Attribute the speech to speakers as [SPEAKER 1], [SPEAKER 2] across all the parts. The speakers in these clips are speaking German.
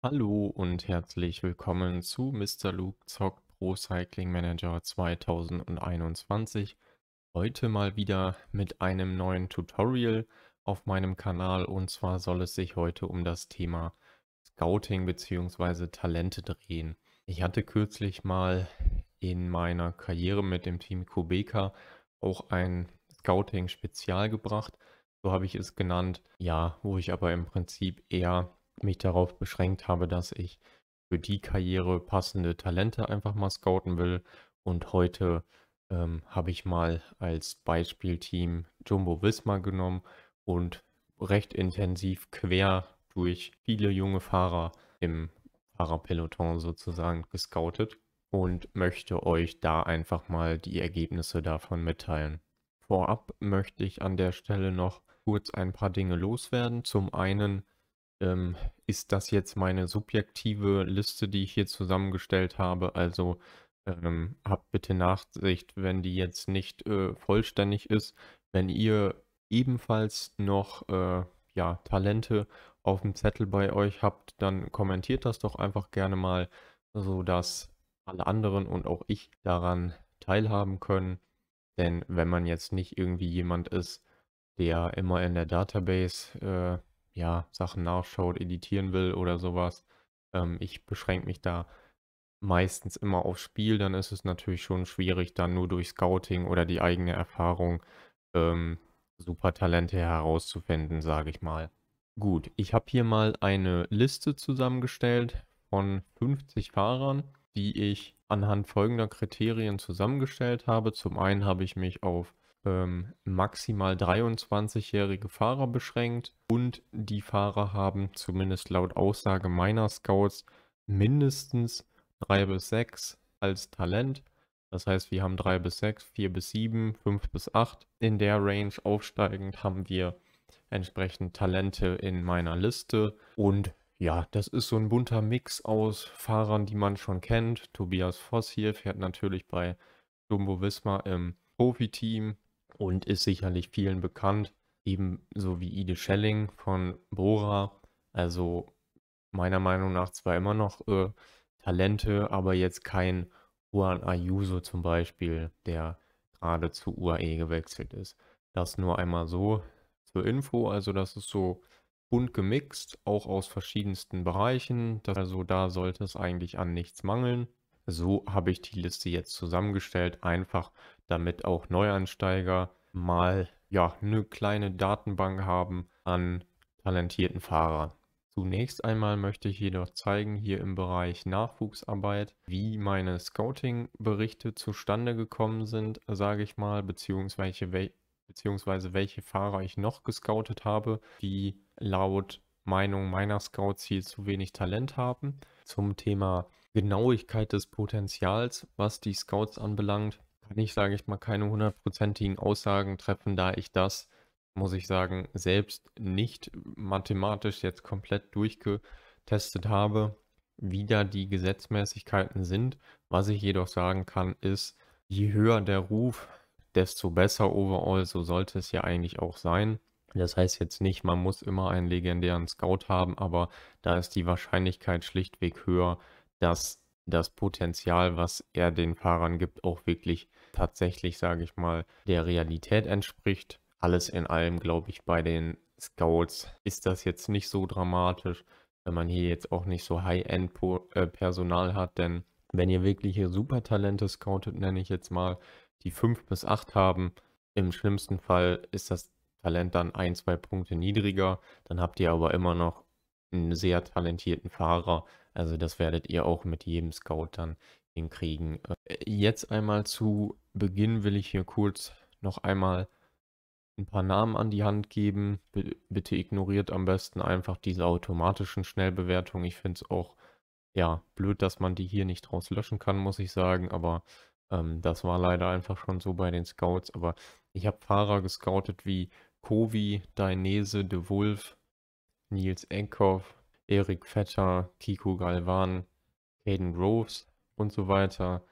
[SPEAKER 1] Hallo und herzlich willkommen zu Mr. Luke Zock Pro Cycling Manager 2021. Heute mal wieder mit einem neuen Tutorial auf meinem Kanal und zwar soll es sich heute um das Thema Scouting bzw. Talente drehen. Ich hatte kürzlich mal in meiner Karriere mit dem Team Kubeka auch ein Scouting-Spezial gebracht, so habe ich es genannt, ja, wo ich aber im Prinzip eher mich darauf beschränkt habe, dass ich für die Karriere passende Talente einfach mal scouten will. Und heute ähm, habe ich mal als Beispielteam Jumbo Wismar genommen und recht intensiv quer durch viele junge Fahrer im Fahrerpeloton sozusagen gescoutet und möchte euch da einfach mal die Ergebnisse davon mitteilen. Vorab möchte ich an der Stelle noch kurz ein paar Dinge loswerden. Zum einen ähm, ist das jetzt meine subjektive Liste, die ich hier zusammengestellt habe? Also ähm, habt bitte Nachsicht, wenn die jetzt nicht äh, vollständig ist. Wenn ihr ebenfalls noch äh, ja, Talente auf dem Zettel bei euch habt, dann kommentiert das doch einfach gerne mal, sodass alle anderen und auch ich daran teilhaben können. Denn wenn man jetzt nicht irgendwie jemand ist, der immer in der Database äh, ja, Sachen nachschaut, editieren will oder sowas. Ähm, ich beschränke mich da meistens immer aufs Spiel, dann ist es natürlich schon schwierig, dann nur durch Scouting oder die eigene Erfahrung ähm, super Talente herauszufinden, sage ich mal. Gut, ich habe hier mal eine Liste zusammengestellt von 50 Fahrern, die ich anhand folgender Kriterien zusammengestellt habe. Zum einen habe ich mich auf ähm, maximal 23-jährige Fahrer beschränkt und die Fahrer haben zumindest laut Aussage meiner Scouts mindestens drei bis sechs als Talent. Das heißt, wir haben drei bis sechs, vier bis sieben, fünf bis acht. In der Range aufsteigend haben wir entsprechend Talente in meiner Liste. Und ja, das ist so ein bunter Mix aus Fahrern, die man schon kennt. Tobias Voss hier fährt natürlich bei Jumbo Wismar im Profiteam und ist sicherlich vielen bekannt, ebenso wie Ide Schelling von Bora. Also meiner Meinung nach zwar immer noch äh, Talente, aber jetzt kein Juan Ayuso zum Beispiel, der gerade zu UAE gewechselt ist. Das nur einmal so zur Info. Also das ist so bunt gemixt, auch aus verschiedensten Bereichen. Das, also da sollte es eigentlich an nichts mangeln. So habe ich die Liste jetzt zusammengestellt, einfach damit auch Neuansteiger mal ja, eine kleine Datenbank haben an talentierten Fahrern. Zunächst einmal möchte ich jedoch zeigen, hier im Bereich Nachwuchsarbeit, wie meine Scouting-Berichte zustande gekommen sind, sage ich mal, beziehungsweise, wel beziehungsweise welche Fahrer ich noch gescoutet habe, die laut Meinung meiner Scouts hier zu wenig Talent haben. Zum Thema Genauigkeit des Potenzials, was die Scouts anbelangt, kann ich, sage ich mal, keine hundertprozentigen Aussagen treffen, da ich das, muss ich sagen, selbst nicht mathematisch jetzt komplett durchgetestet habe, wie da die Gesetzmäßigkeiten sind. Was ich jedoch sagen kann, ist, je höher der Ruf, desto besser overall, so sollte es ja eigentlich auch sein. Das heißt jetzt nicht, man muss immer einen legendären Scout haben, aber da ist die Wahrscheinlichkeit schlichtweg höher, dass das Potenzial, was er den Fahrern gibt, auch wirklich tatsächlich, sage ich mal, der Realität entspricht. Alles in allem, glaube ich, bei den Scouts ist das jetzt nicht so dramatisch, wenn man hier jetzt auch nicht so High-End-Personal äh, hat, denn wenn ihr wirklich hier Supertalente scoutet, nenne ich jetzt mal, die 5 bis 8 haben, im schlimmsten Fall ist das Talent dann ein, zwei Punkte niedriger, dann habt ihr aber immer noch einen sehr talentierten Fahrer, also das werdet ihr auch mit jedem Scout dann hinkriegen. Äh, jetzt einmal zu Beginn will ich hier kurz noch einmal ein paar Namen an die Hand geben. bitte ignoriert am besten einfach diese automatischen Schnellbewertungen. Ich finde es auch ja blöd, dass man die hier nicht rauslöschen kann, muss ich sagen. Aber ähm, das war leider einfach schon so bei den Scouts. Aber ich habe Fahrer gescoutet wie Kovi, Dainese, De Wolf, Nils Enkhoff, Erik Vetter, Kiko Galvan, Caden Groves und so weiter,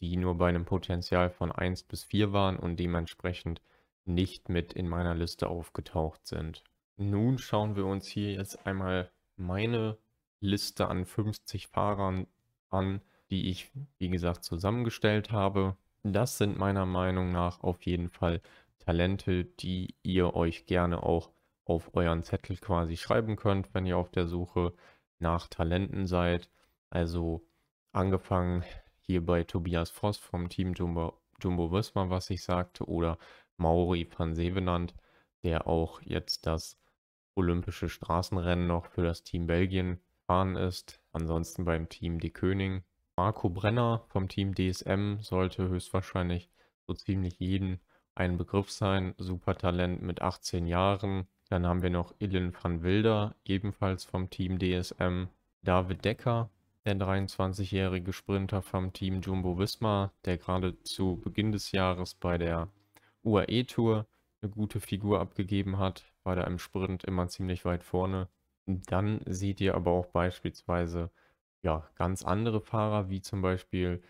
[SPEAKER 1] die nur bei einem Potenzial von 1 bis 4 waren und dementsprechend nicht mit in meiner Liste aufgetaucht sind. Nun schauen wir uns hier jetzt einmal meine Liste an 50 Fahrern an, die ich, wie gesagt, zusammengestellt habe. Das sind meiner Meinung nach auf jeden Fall Talente, die ihr euch gerne auch auf euren Zettel quasi schreiben könnt, wenn ihr auf der Suche nach Talenten seid. Also angefangen hier bei Tobias Voss vom Team Jumbo, Jumbo Wismar, was ich sagte, oder Mauri van Sevenant, der auch jetzt das olympische Straßenrennen noch für das Team Belgien fahren ist. Ansonsten beim Team De König. Marco Brenner vom Team DSM sollte höchstwahrscheinlich so ziemlich jeden ein Begriff sein. Supertalent mit 18 Jahren, dann haben wir noch Illen van Wilder, ebenfalls vom Team DSM. David Decker, der 23-jährige Sprinter vom Team Jumbo Wismar, der gerade zu Beginn des Jahres bei der UAE Tour eine gute Figur abgegeben hat, war da im Sprint immer ziemlich weit vorne. Dann seht ihr aber auch beispielsweise ja, ganz andere Fahrer, wie zum Beispiel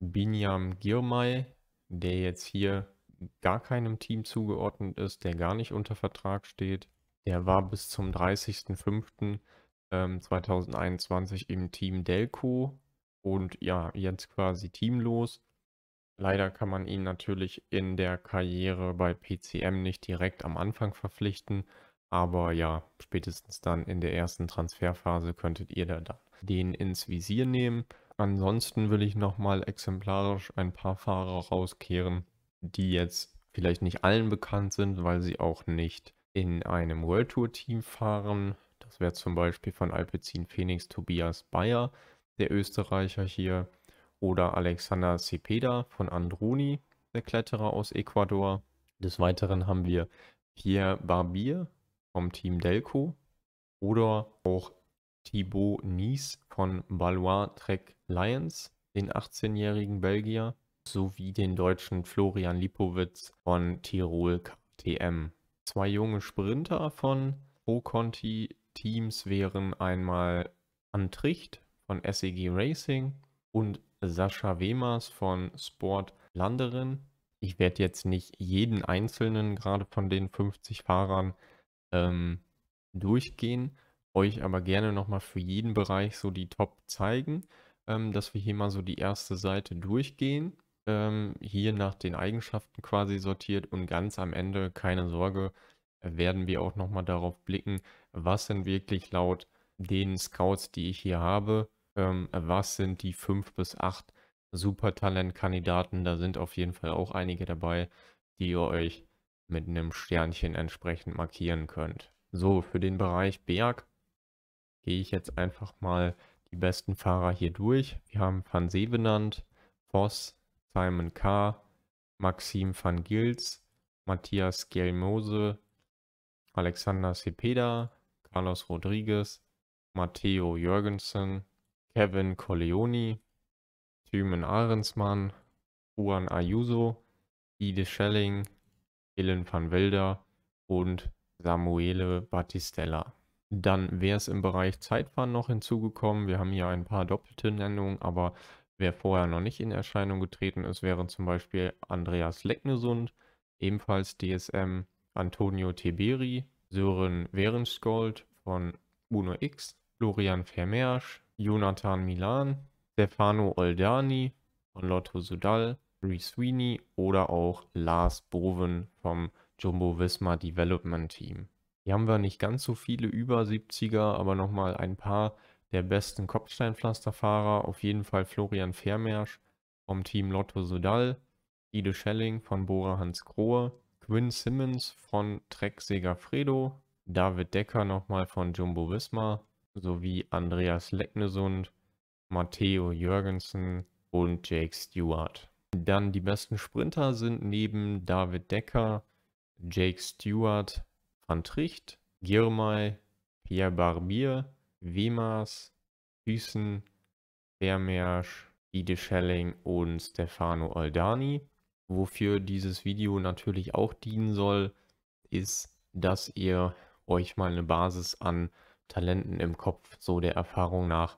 [SPEAKER 1] Binyam Girmay, der jetzt hier gar keinem Team zugeordnet ist, der gar nicht unter Vertrag steht. Der war bis zum 30.05.2021 ähm, im Team Delco und ja, jetzt quasi teamlos. Leider kann man ihn natürlich in der Karriere bei PCM nicht direkt am Anfang verpflichten, aber ja, spätestens dann in der ersten Transferphase könntet ihr da dann den ins Visier nehmen. Ansonsten will ich nochmal exemplarisch ein paar Fahrer rauskehren, die jetzt vielleicht nicht allen bekannt sind, weil sie auch nicht in einem World Tour Team fahren. Das wäre zum Beispiel von Alpecin Phoenix Tobias Bayer, der Österreicher hier, oder Alexander Cepeda von Androni, der Kletterer aus Ecuador. Des Weiteren haben wir Pierre Barbier vom Team Delco oder auch Thibaut Nies von Balois Trek Lions, den 18-jährigen Belgier, sowie den Deutschen Florian Lipowitz von Tirol KTM. Zwei junge Sprinter von Pro Conti Teams wären einmal Antricht von SEG Racing und Sascha Wemers von Sport Landerin. Ich werde jetzt nicht jeden einzelnen gerade von den 50 Fahrern ähm, durchgehen, euch aber gerne nochmal für jeden Bereich so die Top zeigen, ähm, dass wir hier mal so die erste Seite durchgehen ähm, hier nach den Eigenschaften quasi sortiert und ganz am Ende, keine Sorge, werden wir auch nochmal darauf blicken, was sind wirklich laut den Scouts, die ich hier habe, ähm, was sind die fünf bis acht Supertalent-Kandidaten. Da sind auf jeden Fall auch einige dabei, die ihr euch mit einem Sternchen entsprechend markieren könnt. So, für den Bereich Berg gehe ich jetzt einfach mal die besten Fahrer hier durch. Wir haben Van See benannt, Voss, Simon K., Maxim van Gils, Matthias Gelmose, Alexander Cepeda, Carlos Rodriguez, Matteo Jürgensen, Kevin Colleoni, Thymen Ahrensmann, Juan Ayuso, Ide Schelling, Helen van Welder und Samuele Battistella. Dann wäre es im Bereich Zeitfahren noch hinzugekommen. Wir haben hier ein paar doppelte Nennungen, aber Wer vorher noch nicht in Erscheinung getreten ist, wären zum Beispiel Andreas Lecknesund, ebenfalls DSM, Antonio Tiberi, Sören Wehrenskold von Uno X, Florian Vermersch, Jonathan Milan, Stefano Oldani von Lotto Sudal, Rhys Sweeney oder auch Lars Boven vom Jumbo Visma Development Team. Hier haben wir nicht ganz so viele über 70er, aber nochmal ein paar der besten Kopfsteinpflasterfahrer auf jeden Fall Florian Vermersch vom Team Lotto Sodal, Ide Schelling von Bora Hans Grohe, Quinn Simmons von Trek Segafredo, David Decker nochmal von Jumbo Wismar, sowie Andreas Lecknesund, Matteo Jürgensen und Jake Stewart. Dann die besten Sprinter sind neben David Decker, Jake Stewart, Van Tricht, Girmay, Pierre Barbier, Wemers, Hüßen, Vermersch, Ide Schelling und Stefano Aldani. Wofür dieses Video natürlich auch dienen soll, ist, dass ihr euch mal eine Basis an Talenten im Kopf, so der Erfahrung nach,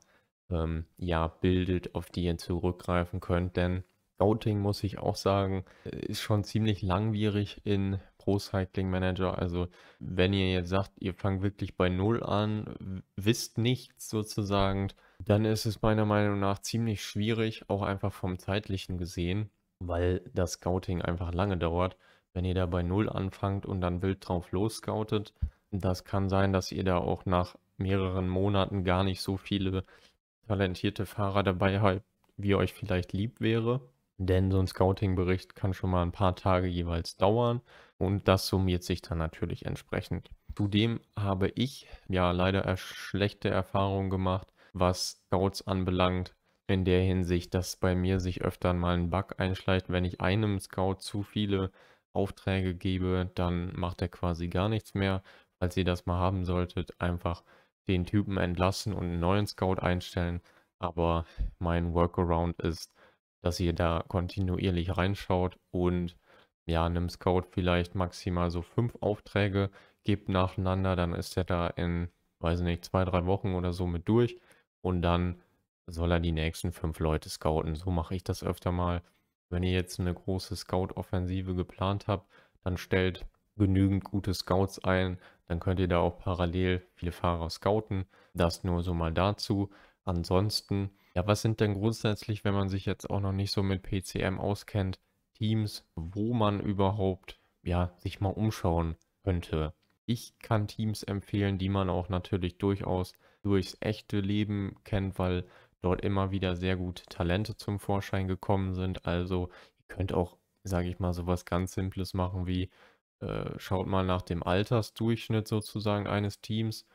[SPEAKER 1] ähm, ja, bildet, auf die ihr zurückgreifen könnt. Denn Scouting, muss ich auch sagen, ist schon ziemlich langwierig in Pro Cycling Manager. Also wenn ihr jetzt sagt, ihr fangt wirklich bei Null an, wisst nichts sozusagen, dann ist es meiner Meinung nach ziemlich schwierig, auch einfach vom zeitlichen gesehen, weil das Scouting einfach lange dauert. Wenn ihr da bei Null anfangt und dann wild drauf los scoutet, das kann sein, dass ihr da auch nach mehreren Monaten gar nicht so viele talentierte Fahrer dabei habt, wie euch vielleicht lieb wäre. Denn so ein Scouting-Bericht kann schon mal ein paar Tage jeweils dauern und das summiert sich dann natürlich entsprechend. Zudem habe ich ja leider schlechte Erfahrungen gemacht, was Scouts anbelangt, in der Hinsicht, dass bei mir sich öfter mal ein Bug einschleicht, wenn ich einem Scout zu viele Aufträge gebe, dann macht er quasi gar nichts mehr. Falls ihr das mal haben solltet, einfach den Typen entlassen und einen neuen Scout einstellen. Aber mein Workaround ist, dass ihr da kontinuierlich reinschaut und ja, einem Scout vielleicht maximal so fünf Aufträge gebt nacheinander, dann ist er da in, weiß nicht, zwei, drei Wochen oder so mit durch und dann soll er die nächsten fünf Leute scouten. So mache ich das öfter mal. Wenn ihr jetzt eine große Scout-Offensive geplant habt, dann stellt genügend gute Scouts ein, dann könnt ihr da auch parallel viele Fahrer scouten. Das nur so mal dazu. Ansonsten ja, was sind denn grundsätzlich, wenn man sich jetzt auch noch nicht so mit PCM auskennt, Teams, wo man überhaupt ja, sich mal umschauen könnte? Ich kann Teams empfehlen, die man auch natürlich durchaus durchs echte Leben kennt, weil dort immer wieder sehr gute Talente zum Vorschein gekommen sind. Also ihr könnt auch, sage ich mal, sowas ganz Simples machen wie äh, schaut mal nach dem Altersdurchschnitt sozusagen eines Teams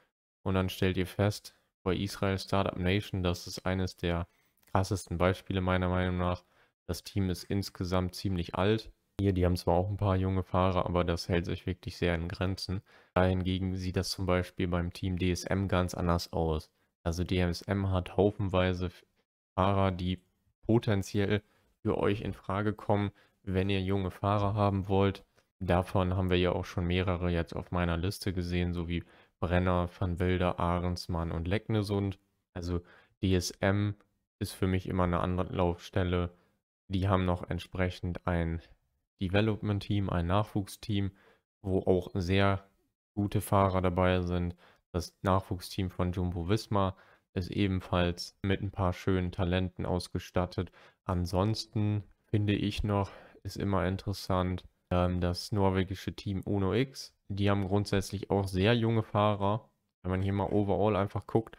[SPEAKER 1] und dann stellt ihr fest, bei Israel Startup Nation, das ist eines der krassesten Beispiele meiner Meinung nach. Das Team ist insgesamt ziemlich alt. Hier, die haben zwar auch ein paar junge Fahrer, aber das hält sich wirklich sehr in Grenzen. Dahingegen sieht das zum Beispiel beim Team DSM ganz anders aus. Also DSM hat haufenweise Fahrer, die potenziell für euch in Frage kommen, wenn ihr junge Fahrer haben wollt. Davon haben wir ja auch schon mehrere jetzt auf meiner Liste gesehen, so wie Brenner, Van Wilder, Ahrensmann und Lecknesund. Also DSM ist für mich immer eine andere Laufstelle. Die haben noch entsprechend ein Development-Team, ein Nachwuchsteam, wo auch sehr gute Fahrer dabei sind. Das Nachwuchsteam von Jumbo Visma ist ebenfalls mit ein paar schönen Talenten ausgestattet. Ansonsten finde ich noch, ist immer interessant, ähm, das norwegische Team Uno X. Die haben grundsätzlich auch sehr junge Fahrer. Wenn man hier mal overall einfach guckt,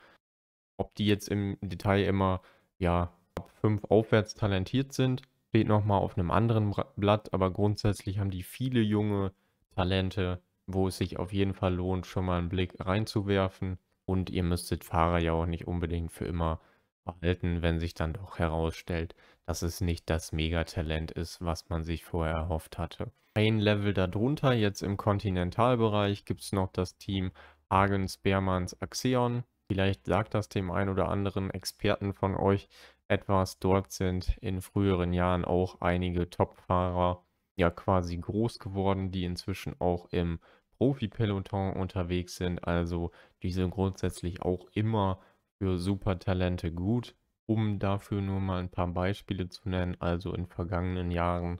[SPEAKER 1] ob die jetzt im Detail immer ja, ab 5 aufwärts talentiert sind, steht nochmal auf einem anderen Blatt, aber grundsätzlich haben die viele junge Talente, wo es sich auf jeden Fall lohnt, schon mal einen Blick reinzuwerfen. Und ihr müsstet Fahrer ja auch nicht unbedingt für immer verhalten, wenn sich dann doch herausstellt, dass es nicht das Megatalent ist, was man sich vorher erhofft hatte. Ein Level darunter, jetzt im Kontinentalbereich, gibt es noch das Team Hagens, Beermanns, Axeon. Vielleicht sagt das dem einen oder anderen Experten von euch etwas. Dort sind in früheren Jahren auch einige Topfahrer ja quasi groß geworden, die inzwischen auch im Profi-Peloton unterwegs sind. Also die sind grundsätzlich auch immer für Supertalente gut. Um dafür nur mal ein paar Beispiele zu nennen, also in vergangenen Jahren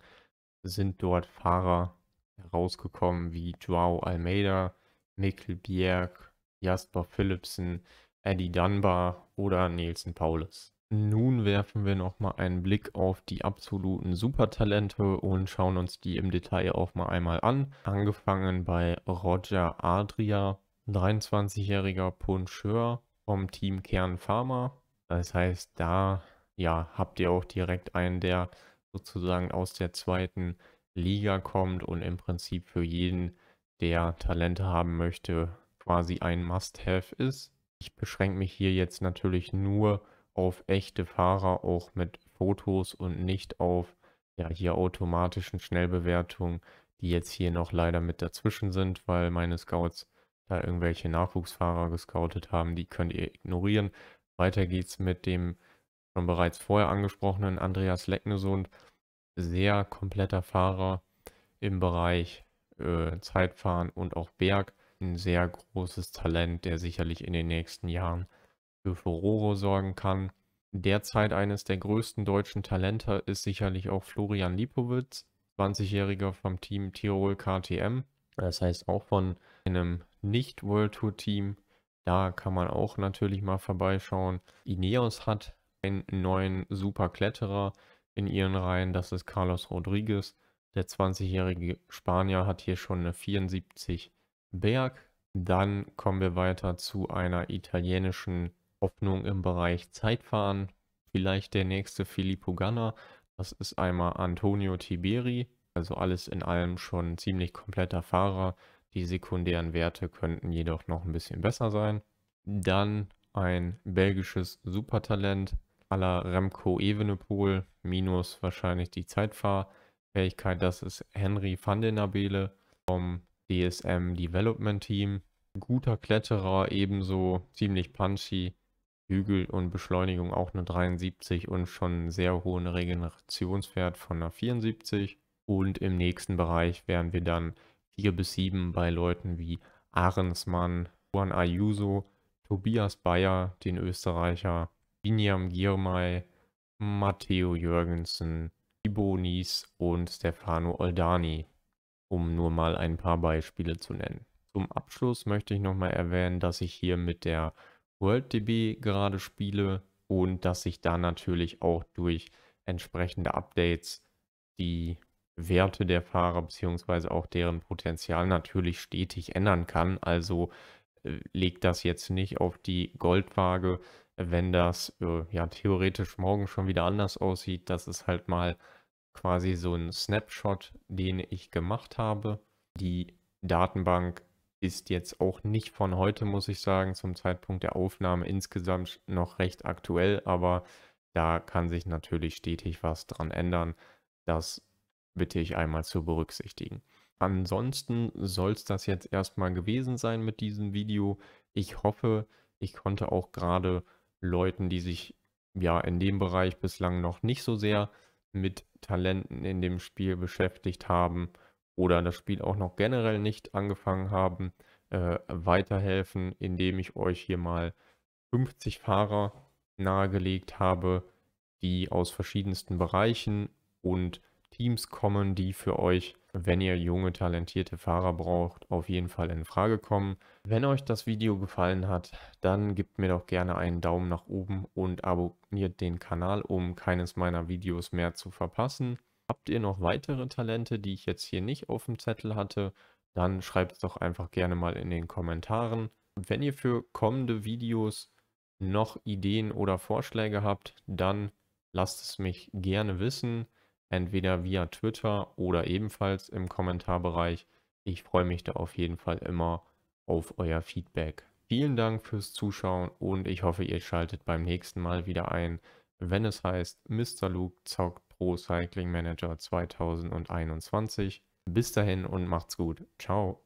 [SPEAKER 1] sind dort Fahrer herausgekommen wie Joao Almeida, Mikkel Bjerg, Jasper Philipsen, Eddie Dunbar oder Nielsen Paulus. Nun werfen wir nochmal einen Blick auf die absoluten Supertalente und schauen uns die im Detail auch mal einmal an. Angefangen bei Roger Adria, 23-jähriger Puncheur, vom Team Kern Pharma. Das heißt, da ja, habt ihr auch direkt einen, der sozusagen aus der zweiten Liga kommt und im Prinzip für jeden, der Talente haben möchte, quasi ein Must-Have ist. Ich beschränke mich hier jetzt natürlich nur auf echte Fahrer, auch mit Fotos und nicht auf ja, hier automatischen Schnellbewertungen, die jetzt hier noch leider mit dazwischen sind, weil meine Scouts da irgendwelche Nachwuchsfahrer gescoutet haben, die könnt ihr ignorieren. Weiter geht's mit dem schon bereits vorher angesprochenen Andreas Lecknesund, sehr kompletter Fahrer im Bereich äh, Zeitfahren und auch Berg. Ein sehr großes Talent, der sicherlich in den nächsten Jahren für Furore sorgen kann. Derzeit eines der größten deutschen Talente ist sicherlich auch Florian Lipowitz, 20-Jähriger vom Team Tirol KTM. Das heißt auch von einem nicht-World Tour Team. Da kann man auch natürlich mal vorbeischauen. Ineos hat einen neuen Super-Kletterer in ihren Reihen. Das ist Carlos Rodriguez. Der 20-jährige Spanier hat hier schon eine 74 Berg. Dann kommen wir weiter zu einer italienischen Hoffnung im Bereich Zeitfahren. Vielleicht der nächste Filippo Ganna. Das ist einmal Antonio Tiberi. Also alles in allem schon ziemlich kompletter Fahrer. Die sekundären Werte könnten jedoch noch ein bisschen besser sein. Dann ein belgisches Supertalent à la Remco Evenepoel minus wahrscheinlich die Zeitfahrfähigkeit. Das ist Henry van den Abele vom DSM Development Team. Guter Kletterer, ebenso ziemlich punchy. Hügel und Beschleunigung auch eine 73 und schon einen sehr hohen Regenerationswert von einer 74. Und im nächsten Bereich wären wir dann 4 bis 7 bei Leuten wie Ahrensmann, Juan Ayuso, Tobias Bayer, den Österreicher, Biniam Girmay, Matteo Jürgensen, Ibo Nies und Stefano Oldani, um nur mal ein paar Beispiele zu nennen. Zum Abschluss möchte ich nochmal erwähnen, dass ich hier mit der WorldDB gerade spiele und dass ich da natürlich auch durch entsprechende Updates die Werte der Fahrer beziehungsweise auch deren Potenzial natürlich stetig ändern kann. Also äh, legt das jetzt nicht auf die Goldwaage, wenn das äh, ja theoretisch morgen schon wieder anders aussieht. Das ist halt mal quasi so ein Snapshot, den ich gemacht habe. Die Datenbank ist jetzt auch nicht von heute, muss ich sagen, zum Zeitpunkt der Aufnahme insgesamt noch recht aktuell, aber da kann sich natürlich stetig was dran ändern. Das bitte ich einmal zu berücksichtigen. Ansonsten soll es das jetzt erstmal gewesen sein mit diesem Video. Ich hoffe, ich konnte auch gerade Leuten, die sich ja in dem Bereich bislang noch nicht so sehr mit Talenten in dem Spiel beschäftigt haben oder das Spiel auch noch generell nicht angefangen haben, äh, weiterhelfen, indem ich euch hier mal 50 Fahrer nahegelegt habe, die aus verschiedensten Bereichen und Teams kommen, die für euch, wenn ihr junge, talentierte Fahrer braucht, auf jeden Fall in Frage kommen. Wenn euch das Video gefallen hat, dann gebt mir doch gerne einen Daumen nach oben und abonniert den Kanal, um keines meiner Videos mehr zu verpassen. Habt ihr noch weitere Talente, die ich jetzt hier nicht auf dem Zettel hatte, dann schreibt es doch einfach gerne mal in den Kommentaren. Wenn ihr für kommende Videos noch Ideen oder Vorschläge habt, dann lasst es mich gerne wissen entweder via Twitter oder ebenfalls im Kommentarbereich. Ich freue mich da auf jeden Fall immer auf euer Feedback. Vielen Dank fürs Zuschauen und ich hoffe, ihr schaltet beim nächsten Mal wieder ein, wenn es heißt, Mr. Luke zockt Pro Cycling Manager 2021. Bis dahin und macht's gut. Ciao.